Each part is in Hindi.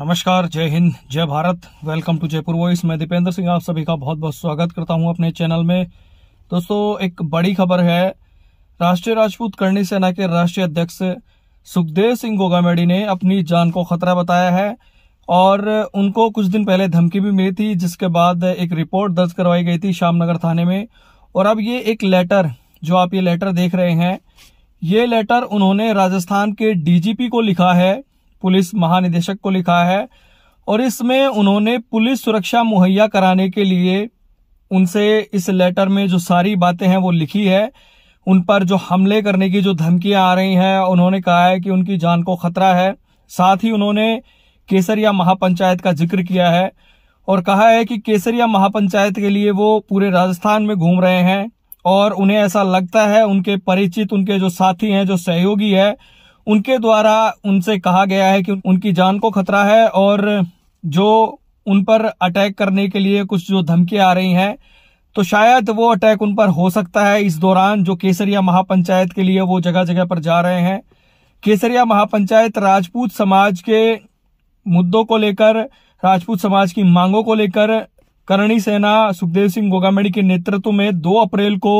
नमस्कार जय हिंद जय Bharat welcome to Jaipur voice मैं दीपेंद्र सिंह आप सभी का बहुत बहुत स्वागत करता हूं अपने चैनल में दोस्तों एक बड़ी खबर है राष्ट्रीय राजपूत करणी सेना के राष्ट्रीय अध्यक्ष सुखदेव सिंह गोगामेडी ने अपनी जान को खतरा बताया है और उनको कुछ दिन पहले धमकी भी मिली थी जिसके बाद एक रिपोर्ट दर्ज करवाई गई थी श्यामनगर थाने में और अब ये एक लेटर जो आप ये लेटर देख रहे हैं ये लेटर उन्होंने राजस्थान के डीजीपी को लिखा है पुलिस महानिदेशक को लिखा है और इसमें उन्होंने पुलिस सुरक्षा मुहैया कराने के लिए उनसे इस लेटर में जो सारी बातें हैं वो लिखी है उन पर जो हमले करने की जो धमकियां आ रही हैं उन्होंने कहा है कि उनकी जान को खतरा है साथ ही उन्होंने केसरिया महापंचायत का जिक्र किया है और कहा है कि केसरिया महापंचायत के लिए वो पूरे राजस्थान में घूम रहे हैं और उन्हें ऐसा लगता है उनके परिचित उनके जो साथी हैं जो सहयोगी है उनके द्वारा उनसे कहा गया है कि उनकी जान को खतरा है और जो उन पर अटैक करने के लिए कुछ जो धमकी आ रही हैं तो शायद वो अटैक उन पर हो सकता है इस दौरान जो केसरिया महापंचायत के लिए वो जगह जगह पर जा रहे हैं केसरिया महापंचायत राजपूत समाज के मुद्दों को लेकर राजपूत समाज की मांगों को लेकर करणी सेना सुखदेव सिंह गोगामेड़ी के नेतृत्व में 2 अप्रैल को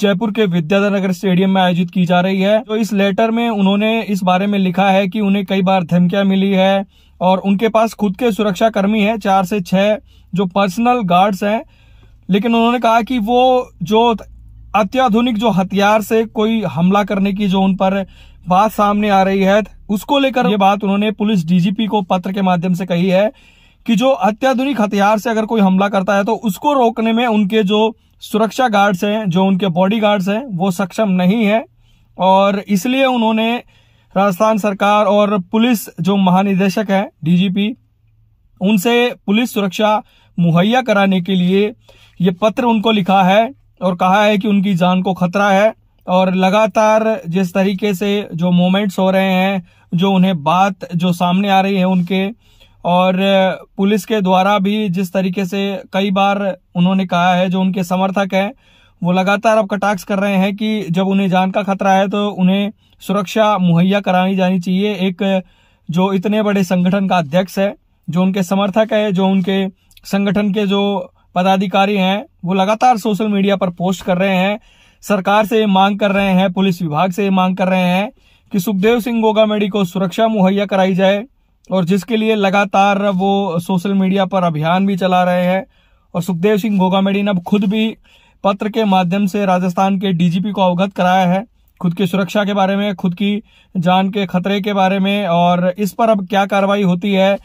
जयपुर के विद्याधर नगर स्टेडियम में आयोजित की जा रही है तो इस लेटर में उन्होंने इस बारे में लिखा है कि उन्हें कई बार धमकियां मिली है और उनके पास खुद के सुरक्षा कर्मी है चार से छह जो पर्सनल गार्ड्स हैं लेकिन उन्होंने कहा कि वो जो अत्याधुनिक जो हथियार से कोई हमला करने की जो उन पर बात सामने आ रही है उसको लेकर ये बात उन्होंने पुलिस डीजीपी को पत्र के माध्यम से कही है कि जो अत्याधुनिक हथियार से अगर कोई हमला करता है तो उसको रोकने में उनके जो सुरक्षा गार्ड्स हैं जो उनके बॉडी गार्ड्स हैं वो सक्षम नहीं है और इसलिए उन्होंने राजस्थान सरकार और पुलिस जो महानिदेशक है डीजीपी उनसे पुलिस सुरक्षा मुहैया कराने के लिए ये पत्र उनको लिखा है और कहा है कि उनकी जान को खतरा है और लगातार जिस तरीके से जो मोमेंट्स हो रहे हैं जो उन्हें बात जो सामने आ रही है उनके और पुलिस के द्वारा भी जिस तरीके से कई बार उन्होंने कहा है जो उनके समर्थक हैं वो लगातार अब कटाक्ष कर रहे हैं कि जब उन्हें जान का खतरा है तो उन्हें सुरक्षा मुहैया करानी जानी चाहिए एक जो इतने बड़े संगठन का अध्यक्ष है जो उनके समर्थक है जो उनके संगठन के जो पदाधिकारी हैं वो लगातार सोशल मीडिया पर पोस्ट कर रहे हैं सरकार से मांग कर रहे हैं पुलिस विभाग से मांग कर रहे हैं कि सुखदेव सिंह गोगामेडी को सुरक्षा मुहैया कराई जाए और जिसके लिए लगातार वो सोशल मीडिया पर अभियान भी चला रहे हैं और सुखदेव सिंह घोगामेडी ने अब खुद भी पत्र के माध्यम से राजस्थान के डीजीपी को अवगत कराया है खुद की सुरक्षा के बारे में खुद की जान के खतरे के बारे में और इस पर अब क्या कार्रवाई होती है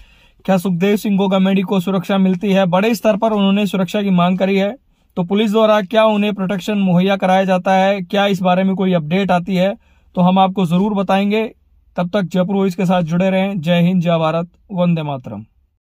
क्या सुखदेव सिंह गोगामेडी को सुरक्षा मिलती है बड़े स्तर पर उन्होंने सुरक्षा की मांग करी है तो पुलिस द्वारा क्या उन्हें प्रोटेक्शन मुहैया कराया जाता है क्या इस बारे में कोई अपडेट आती है तो हम आपको जरूर बताएंगे तब तक जयपुर वॉइस के साथ जुड़े रहें जय हिंद जय भारत वंदे मातरम